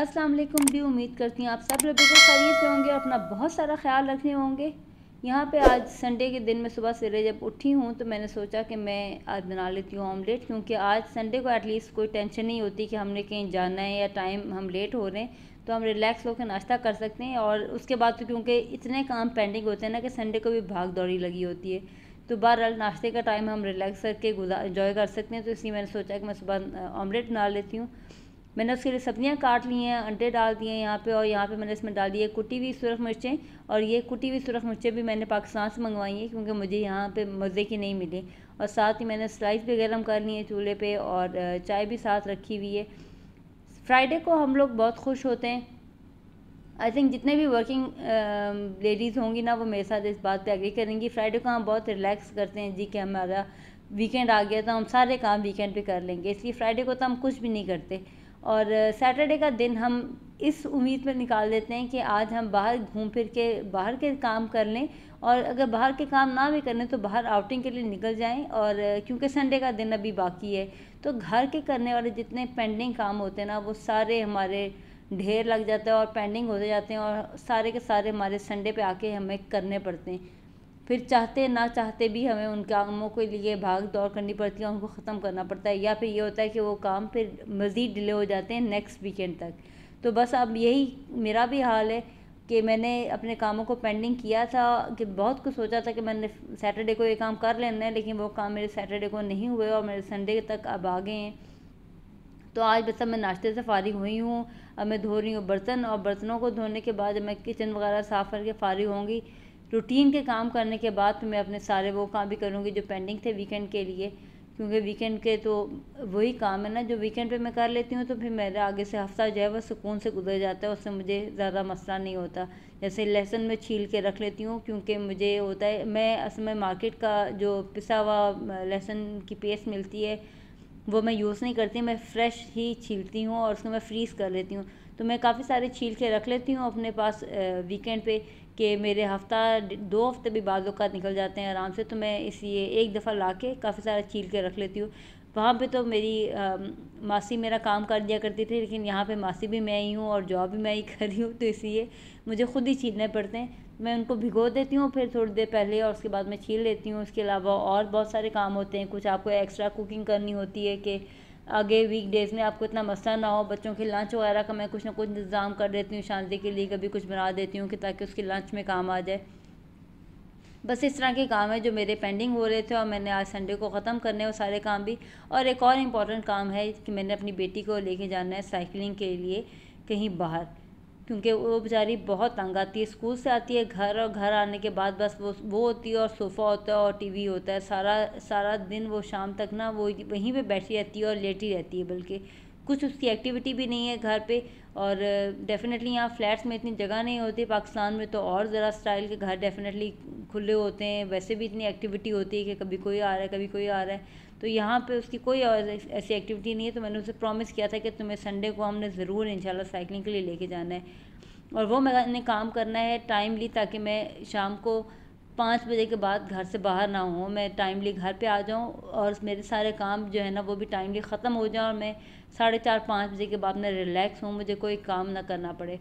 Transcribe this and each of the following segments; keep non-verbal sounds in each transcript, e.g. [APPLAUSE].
अस्सलाम वालेकुम भी उम्मीद करती हूँ आप सब लोग बिल्कुल खैरियत से होंगे अपना बहुत सारा ख्याल रखने होंगे यहाँ पे आज संडे के दिन मैं सुबह सवेरे जब उठी हूँ तो मैंने सोचा कि मैं आज बना लेती हूँ ऑमलेट क्योंकि आज संडे को एटलीस्ट कोई टेंशन नहीं होती कि हमने कहीं जाना है या टाइम हम लेट हो रहे हैं तो हम रिलैक्स होकर नाश्ता कर सकते हैं और उसके बाद तो क्योंकि इतने काम पेंडिंग होते हैं ना कि संडे को भी भाग दौड़ी लगी होती है तो बहरहाल नाश्ते का टाइम हम रिलैक्स करके गुजार इंजॉय कर सकते हैं तो इसलिए मैंने सोचा कि मैं सुबह ऑमलेट बना लेती हूँ मैंने उसके लिए सब्जियाँ काट ली हैं अंडे डाल दिए हैं यहाँ पे और यहाँ पे मैंने इसमें डाल दिए कुटी हुई सुरख मिर्चें और ये कुटी हुई सुरख मिर्चें भी मैंने पाकिस्तान से मंगवाई हैं क्योंकि मुझे यहाँ पे मज़े की नहीं मिली और साथ ही मैंने स्लाइस भी गर्म कर ली है चूल्हे पर और चाय भी साथ रखी हुई है फ्राइडे को हम लोग बहुत खुश होते हैं आई थिंक जितने भी वर्किंग लेडीज़ um, होंगी ना वो मेरे साथ इस बात पर एग्री करेंगी फ्राइडे को हम बहुत रिलैक्स करते हैं जी कि हमारा वीकेंड आ गया तो हम सारे काम वीकेंड पर कर लेंगे इसलिए फ्राइडे को तो हम कुछ भी नहीं करते और सैटरडे का दिन हम इस उम्मीद में निकाल देते हैं कि आज हम बाहर घूम फिर के बाहर के काम कर लें और अगर बाहर के काम ना भी लें तो बाहर आउटिंग के लिए निकल जाएं और क्योंकि संडे का दिन अभी बाकी है तो घर के करने वाले जितने पेंडिंग काम होते हैं ना वो सारे हमारे ढेर लग जाते हैं और पेंडिंग होते जाते हैं और सारे के सारे हमारे संडे पे आके हमें करने पड़ते हैं फिर चाहते ना चाहते भी हमें उन कामों के लिए भाग दौड़ करनी पड़ती है उनको ख़त्म करना पड़ता है या फिर ये होता है कि वो काम फिर मज़ीद डिले हो जाते हैं नेक्स्ट वीकेंड तक तो बस अब यही मेरा भी हाल है कि मैंने अपने कामों को पेंडिंग किया था कि बहुत कुछ सोचा था कि मैंने सैटरडे को ये काम कर लेना है लेकिन वो काम मेरे सैटरडे को नहीं हुए और मेरे संडे तक अब आ गए हैं तो आज बस मैं नाश्ते से फ़ारिग हुई हूँ अब मैं धो रही हूँ बर्तन और बर्तनों को धोने के बाद मैं किचन वगैरह साफ़ करके फ़ारिग होंगी रूटीन के काम करने के बाद तो मैं अपने सारे वो काम भी करूँगी जो पेंडिंग थे वीकेंड के लिए क्योंकि वीकेंड के तो वही काम है ना जो वीकेंड पे मैं कर लेती हूँ तो फिर मेरा आगे से हफ्ता जो है वह सुकून से गुजर जाता है उससे मुझे ज़्यादा मसला नहीं होता जैसे लहसुन में छील के रख लेती हूँ क्योंकि मुझे होता है मैं असल में मार्केट का जो पिसा हुआ लहसुन की पेस्ट मिलती है वो मैं यूज़ नहीं करती मैं फ़्रेश ही छीलती हूँ और उसको मैं फ्रीज़ कर लेती हूँ तो मैं काफ़ी सारे छील के रख लेती हूँ अपने पास वीकेंड पे कि मेरे हफ्ता दो हफ्ते भी बाद निकल जाते हैं आराम से तो मैं इसलिए एक दफ़ा ला के काफ़ी सारा छील के रख लेती हूँ वहाँ पे तो मेरी आ, मासी मेरा काम कर दिया करती थी लेकिन यहाँ पे मासी भी मैं ही हूँ और जॉब भी मैं ही [LAUGHS] कर रही हूँ तो इसलिए मुझे ख़ुद ही छीलने पड़ते हैं मैं उनको भिगो देती हूँ फिर थोड़ी देर पहले और उसके बाद मैं छील लेती हूँ उसके अलावा और बहुत सारे काम होते हैं कुछ आपको एक्स्ट्रा कुकिंग करनी होती है कि आगे वीक डेज़ में आपको इतना मसला ना हो बच्चों के लंच वगैरह का मैं कुछ ना कुछ इंतज़ाम कर देती हूँ शांति के लिए कभी कुछ बना देती हूँ कि ताकि उसके लंच में काम आ जाए बस इस तरह के काम है जो मेरे पेंडिंग हो रहे थे और मैंने आज संडे को ख़त्म करने वो सारे काम भी और एक और इम्पॉर्टेंट काम है कि मैंने अपनी बेटी को लेके जाना है साइकिलिंग के लिए कहीं बाहर क्योंकि वो बेचारी बहुत तंग आती है स्कूल से आती है घर और घर आने के बाद बस वो वो होती है और सोफ़ा होता है और टीवी होता है सारा सारा दिन वो शाम तक ना वो वहीं पे बैठी रहती है और लेटी रहती है बल्कि कुछ उसकी एक्टिविटी भी नहीं है घर पे और डेफिनेटली यहाँ फ्लैट्स में इतनी जगह नहीं होती पाकिस्तान में तो और ज़रा स्टाइल के घर डेफिनेटली खुले होते हैं वैसे भी इतनी एक्टिविटी होती है कि कभी कोई आ रहा है कभी कोई आ रहा है तो यहाँ पे उसकी कोई और ऐसी एक्टिविटी नहीं है तो मैंने उसे प्रॉमिस किया था कि तुम्हें संडे को हमने ज़रूर इंशाल्लाह साइकिलिंग के लिए लेके जाना है और वो मैंने काम करना है टाइमली ताकि मैं शाम को पाँच बजे के बाद घर से बाहर ना हो मैं टाइमली घर पे आ जाऊँ और मेरे सारे काम जो है ना वो भी टाइमली ख़त्म हो जाए और मैं साढ़े चार पाँच बजे के बाद मैं रिलैक्स हूँ मुझे कोई काम ना करना पड़े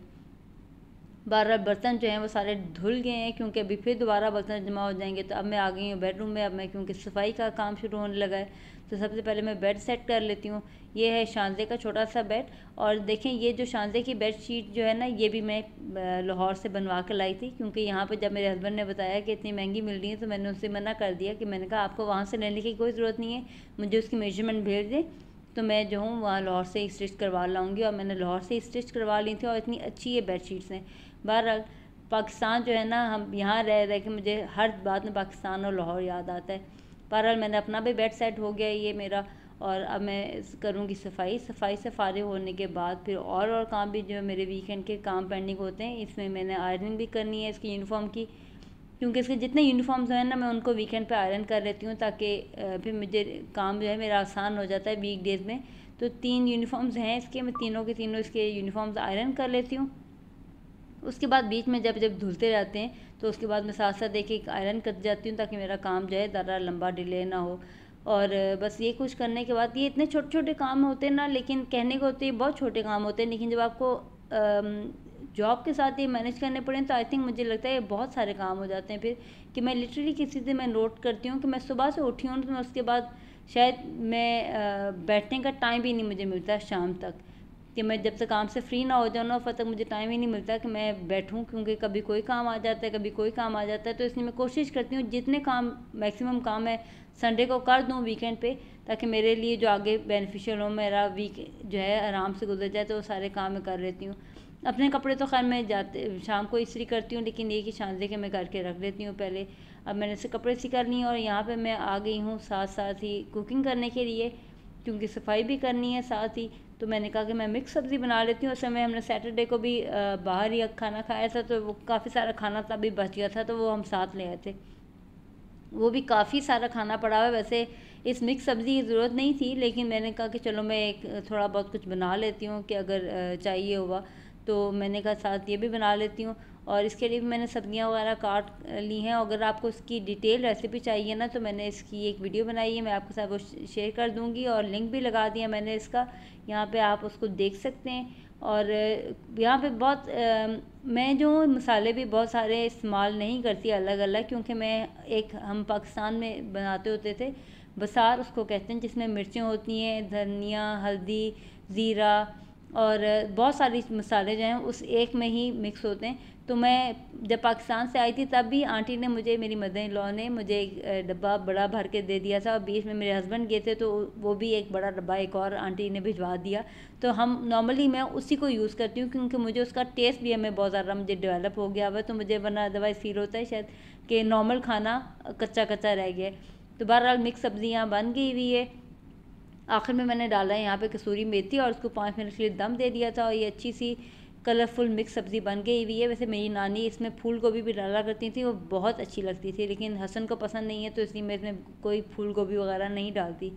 बारह बर्तन जो हैं वो सारे धुल गए हैं क्योंकि अभी फिर दोबारा बर्तन जमा हो जाएंगे तो अब मैं आ गई हूँ बेडरूम में अब मैं क्योंकि सफाई का काम शुरू होने लगा है तो सबसे पहले मैं बेड सेट कर लेती हूँ ये है शानजे का छोटा सा बेड और देखें ये जो शानजे की बेड शीट जो है ना ये भी मैं लाहौर से बनवा कर लाई थी क्योंकि यहाँ पर जब मेरे हस्बैंड ने बताया कि इतनी महंगी मिल रही है तो मैंने उनसे मना कर दिया कि मैंने कहा आपको वहाँ से लेने की कोई ज़रूरत नहीं है मुझे उसकी मेजरमेंट भेज दें तो मैं जो हूँ वहाँ लाहौर से स्टिच करवा लाऊँगी और मैंने लाहौर से स्टिच करवा ली थी और इतनी अच्छी ये बेडशीट्स हैं बहरहाल पाकिस्तान जो है ना हम यहाँ रह रहे के मुझे हर बात में पाकिस्तान और लाहौर याद आता है बहरहाल मैंने अपना भी बेड सेट हो गया ये मेरा और अब मैं करूँगी सफाई सफाई से फारिग होने के बाद फिर और और काम भी जो मेरे वीकेंड के काम पेंडिंग होते हैं इसमें मैंने आयरनिंग भी करनी है इसकी यूनिफॉर्म की क्योंकि इसके जितने यूनिफॉर्म्स हैं ना मैं उनको वीकेंड पे आयरन कर लेती हूँ ताकि फिर मुझे काम जो है मेरा आसान हो जाता है वीक डेज़ में तो तीन यूनिफॉर्म्स हैं इसके मैं तीनों के तीनों इसके यूनिफॉर्म्स आयरन कर लेती हूँ उसके बाद बीच में जब जब धुलते रहते हैं तो उसके बाद मैं साथ साथ देख आयरन कर जाती हूँ ताकि मेरा काम जो है ज़्यादा लंबा डिले ना हो और बस ये कुछ करने के बाद ये इतने छोटे छोटे काम होते हैं ना लेकिन कहने को होते तो बहुत छोटे काम होते हैं लेकिन जब आपको जॉब के साथ ये मैनेज करने पड़े तो आई थिंक मुझे लगता है ये बहुत सारे काम हो जाते हैं फिर कि मैं लिटरली किसी से मैं नोट करती हूँ कि मैं सुबह से उठी हूँ तो मैं उसके बाद शायद मैं बैठने का टाइम भी नहीं मुझे मिलता शाम तक कि मैं जब तक काम से फ्री ना हो जाऊँ ना फिर तक मुझे टाइम ही नहीं मिलता कि मैं बैठूँ क्योंकि कभी कोई काम आ जाता है कभी कोई काम आ जाता है तो इसलिए मैं कोशिश करती हूँ जितने काम मैक्सिमम काम मैं संडे को कर दूँ वीकेंड पे ताकि मेरे लिए जो आगे बेनिफिशियल हो मेरा वीक जो है आराम से गुजर जाए तो वो सारे काम मैं कर लेती हूँ अपने कपड़े तो खैर मैं जाते शाम को इसी करती हूँ लेकिन ये कि शाम देखे मैं करके रख लेती हूँ पहले अब मैंने इसे कपड़े सी सिका लिए और यहाँ पे मैं आ गई हूँ साथ साथ ही कुकिंग करने के लिए क्योंकि सफाई भी करनी है साथ ही तो मैंने कहा कि मैं मिक्स सब्ज़ी बना लेती हूँ उस समय हमने सैटरडे को भी बाहर ही खाना खाया था तो वो काफ़ी सारा खाना था अभी बच गया था तो वो हम साथ ले आए थे वो भी काफ़ी सारा खाना पड़ा हुआ है वैसे इस मिक्स सब्ज़ी की ज़रूरत नहीं थी लेकिन मैंने कहा कि चलो मैं एक थोड़ा बहुत कुछ बना लेती हूँ कि अगर चाहिए हुआ तो मैंने कहा साथ ये भी बना लेती हूँ और इसके लिए भी मैंने सब्जियाँ वगैरह काट ली हैं अगर आपको इसकी डिटेल रेसिपी चाहिए ना तो मैंने इसकी एक वीडियो बनाई है मैं आपके साथ वो शेयर कर दूँगी और लिंक भी लगा दिया मैंने इसका यहाँ पे आप उसको देख सकते हैं और यहाँ पे बहुत आ, मैं जो मसाले भी बहुत सारे इस्तेमाल नहीं करती अलग अलग क्योंकि मैं एक हम पाकिस्तान में बनाते होते थे बसार उसको कहते हैं जिसमें मिर्चें होती हैं धनिया हल्दी ज़ीरा और बहुत सारी मसाले जो हैं उस एक में ही मिक्स होते हैं तो मैं जब पाकिस्तान से आई थी तब भी आंटी ने मुझे मेरी मदर इन लॉ ने मुझे एक डब्बा बड़ा भर के दे दिया था और बीच में मेरे हस्बैंड गए थे तो वो भी एक बड़ा डब्बा एक और आंटी ने भिजवा दिया तो हम नॉर्मली मैं उसी को यूज़ करती हूँ क्योंकि मुझे उसका टेस्ट भी हमें बहुत ज़्यादा मुझे डेवलप हो गया हुआ तो मुझे वरना अदरवाइज़ फील होता है शायद कि नॉर्मल खाना कच्चा कच्चा रह गया तो बहरहाल मिक्स सब्ज़ियाँ बन गई हुई है आखिर में मैंने डाला है यहाँ पे कसूरी मेथी और उसको पाँच मिनट के लिए दम दे दिया था और ये अच्छी सी कलरफुल मिक्स सब्ज़ी बन गई हुई है वैसे मेरी नानी इसमें फूल गोभी भी डाला करती थी वो बहुत अच्छी लगती थी लेकिन हसन को पसंद नहीं है तो इसलिए मैं इसमें कोई फूल गोभी वगैरह नहीं डालती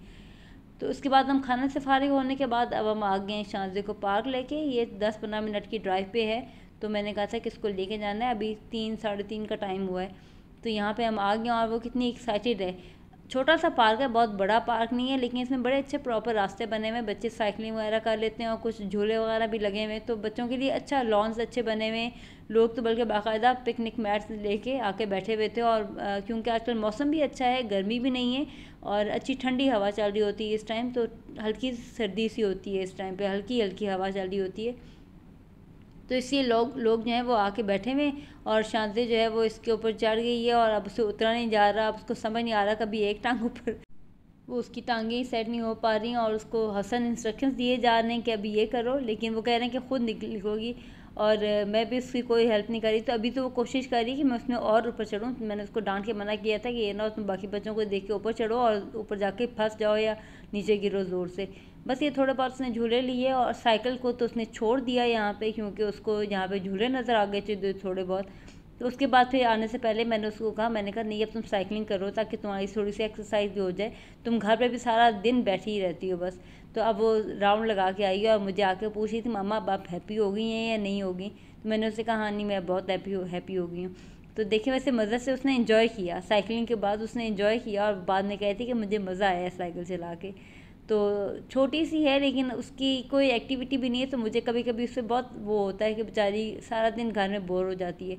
तो उसके बाद हम खाना से फारिग होने के बाद अब हम आ गए हैं शांजे को पार्क लेके ये दस पंद्रह मिनट की ड्राइव पे है तो मैंने कहा था कि इसको लेके जाना है अभी तीन साढ़े तीन का टाइम हुआ है तो यहाँ पे हम आ गए और वो कितनी एक्साइटेड है छोटा सा पार्क है बहुत बड़ा पार्क नहीं है लेकिन इसमें बड़े अच्छे प्रॉपर रास्ते बने हुए हैं बच्चे साइकिलिंग वगैरह कर लेते हैं और कुछ झूले वगैरह भी लगे हुए हैं तो बच्चों के लिए अच्छा लॉन्स अच्छे बने हुए हैं लोग तो बल्कि बाकायदा पिकनिक मैट्स लेके आके बैठे हुए थे और क्योंकि आजकल मौसम भी अच्छा है गर्मी भी नहीं है और अच्छी ठंडी हवा चल रही होती है इस टाइम तो हल्की सर्दी सी होती है इस टाइम पर हल्की हल्की हवा चल रही होती है तो इसलिए लोग लोग जो हैं वो आके बैठे हुए और शांति जो है वो इसके ऊपर चढ़ गई है और अब उसे उतरा नहीं जा रहा अब उसको समझ नहीं आ रहा कभी एक टांग ऊपर वो उसकी टांगें ही सेट नहीं हो पा रही और उसको हसन इंस्ट्रक्शंस दिए जा रहे हैं कि अभी ये करो लेकिन वो कह रहे हैं कि खुद निकलोगी और मैं भी उसकी कोई हेल्प नहीं कर रही तो अभी तो वो कोशिश कर रही कि मैं उसमें और ऊपर चढ़ूँ मैंने उसको डांट के मना किया था कि ये ना उसमें बाकी बच्चों को देख के ऊपर चढ़ो और ऊपर जाके फंस जाओ या नीचे गिरो ज़ोर से बस ये थोड़ा बहुत उसने झूले लिए और साइकिल को तो उसने छोड़ दिया यहाँ पर क्योंकि उसको यहाँ पर झूले नज़र आ गए थे थोड़े बहुत तो उसके बाद फिर आने से पहले मैंने उसको कहा मैंने कहा नहीं अब तुम साइकिलिंग करो ताकि तुम्हारी थोड़ी सी एक्सरसाइज भी हो जाए तुम घर पर भी सारा दिन बैठी ही रहती हो बस तो अब वो राउंड लगा के आई और मुझे आके पूछ रही थी मामा अब आप हैप्पी हो गई हैं या नहीं होगी तो मैंने उससे कहा हाँ, नहीं मैं बहुत हैप्पी हैप्पी हो गई हूँ तो देखिए वैसे मज़े से उसने इन्जॉय किया साइकिलिंग के बाद उसने इन्जॉय किया और बाद में कहती कि मुझे मज़ा आया साइकिल चला के तो छोटी सी है लेकिन उसकी कोई एक्टिविटी भी नहीं है तो मुझे कभी कभी उससे बहुत वो होता है कि बेचारी सारा दिन घर में बोर हो जाती है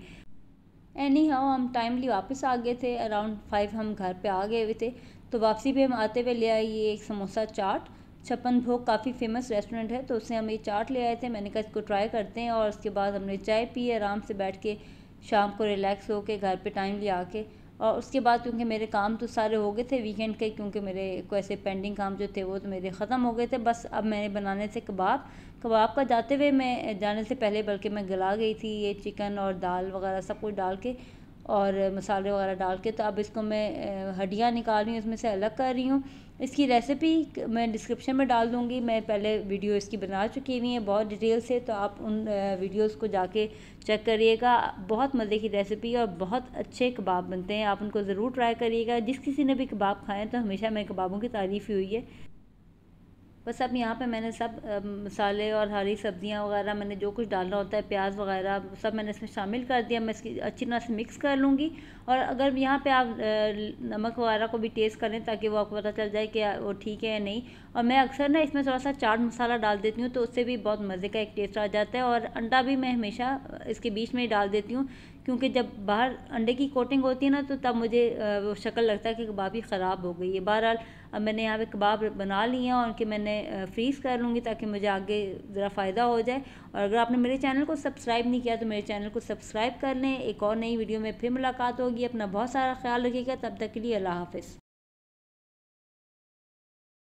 एनी हाउ हम टाइमली वापस आ गए थे अराउंड फाइव हम घर पे आ गए हुए थे तो वापसी पे हम आते हुए ले आए ये एक समोसा चाट छप्पन भोग काफ़ी फेमस रेस्टोरेंट है तो उससे हम ये चाट ले आए थे मैंने कहा इसको ट्राई करते हैं और उसके बाद हमने चाय पी आराम से बैठ के शाम को रिलैक्स होके घर पर टाइमली आके और उसके बाद क्योंकि मेरे काम तो सारे हो गए थे वीकेंड के क्योंकि मेरे को ऐसे पेंडिंग काम जो थे वो तो मेरे ख़त्म हो गए थे बस अब मैंने बनाने थे कबाब कबाब का जाते हुए मैं जाने से पहले बल्कि मैं गला गई थी ये चिकन और दाल वगैरह सब कुछ डाल के और मसाले वगैरह डाल के तो अब इसको मैं हड्डियाँ निकाल रही हूँ इसमें से अलग कर रही हूँ इसकी रेसिपी मैं डिस्क्रिप्शन में डाल दूँगी मैं पहले वीडियो इसकी बना चुकी हुई है बहुत डिटेल से तो आप उन वीडियोस को जाके चेक करिएगा बहुत मज़े की रेसिपी और बहुत अच्छे कबाब बनते हैं आप उनको ज़रूर ट्राई करिएगा जिस किसी ने भी कबाब खाएँ तो हमेशा मेरे कबाबों की तारीफ़ हुई है बस सब यहाँ पे मैंने सब मसाले और हरी सब्जियाँ वगैरह मैंने जो कुछ डालना होता है प्याज वगैरह सब मैंने इसमें शामिल कर दिया मैं इसकी अच्छी तरह से मिक्स कर लूँगी और अगर यहाँ पे आप नमक वगैरह को भी टेस्ट करें ताकि वो आपको पता चल जाए कि वो ठीक है या नहीं और मैं अक्सर ना इसमें थोड़ा सा चाट मसाला डाल देती हूँ तो उससे भी बहुत मज़े का एक टेस्ट आ जाता है और अंडा भी मैं हमेशा इसके बीच में डाल देती हूँ क्योंकि जब बाहर अंडे की कोटिंग होती है ना तो तब मुझे वो शक्ल लगता है कि कबाब ही ख़राब हो गई है बहरहाल अब मैंने यहाँ पे कबाब बना लिए हैं और उनके मैंने फ्रीज़ कर लूँगी ताकि मुझे आगे ज़रा फ़ायदा हो जाए और अगर आपने मेरे चैनल को सब्सक्राइब नहीं किया तो मेरे चैनल को सब्सक्राइब कर लें एक और नई वीडियो में फिर मुलाकात होगी अपना बहुत सारा ख्याल रखिएगा तब तक के लिए अल्लाह हाफिज़